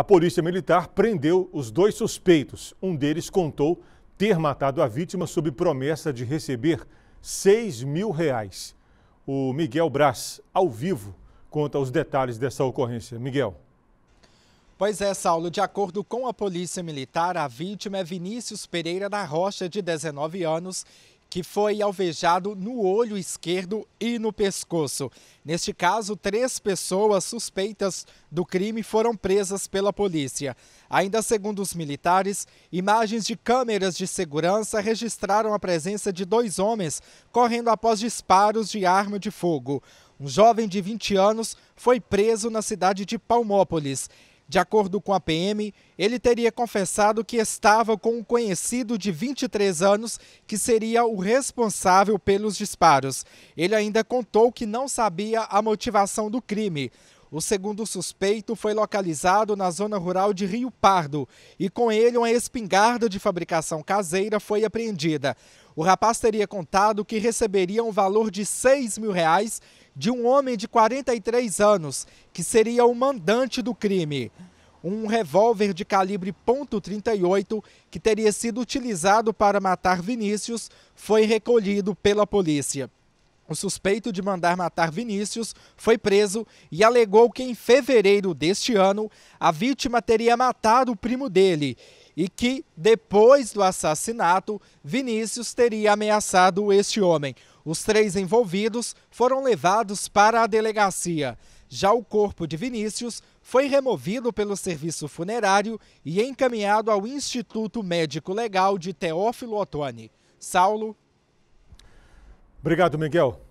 A polícia militar prendeu os dois suspeitos. Um deles contou ter matado a vítima sob promessa de receber 6 mil reais. O Miguel Braz, ao vivo, conta os detalhes dessa ocorrência. Miguel. Pois é, Saulo. De acordo com a Polícia Militar, a vítima é Vinícius Pereira da Rocha, de 19 anos, que foi alvejado no olho esquerdo e no pescoço. Neste caso, três pessoas suspeitas do crime foram presas pela polícia. Ainda segundo os militares, imagens de câmeras de segurança registraram a presença de dois homens correndo após disparos de arma de fogo. Um jovem de 20 anos foi preso na cidade de Palmópolis. De acordo com a PM, ele teria confessado que estava com um conhecido de 23 anos que seria o responsável pelos disparos. Ele ainda contou que não sabia a motivação do crime. O segundo suspeito foi localizado na zona rural de Rio Pardo e com ele uma espingarda de fabricação caseira foi apreendida. O rapaz teria contado que receberia um valor de 6 mil reais de um homem de 43 anos, que seria o mandante do crime. Um revólver de calibre .38, que teria sido utilizado para matar Vinícius, foi recolhido pela polícia. O suspeito de mandar matar Vinícius foi preso e alegou que em fevereiro deste ano a vítima teria matado o primo dele e que, depois do assassinato, Vinícius teria ameaçado este homem. Os três envolvidos foram levados para a delegacia. Já o corpo de Vinícius foi removido pelo serviço funerário e encaminhado ao Instituto Médico Legal de Teófilo Otoni. Saulo. Obrigado, Miguel.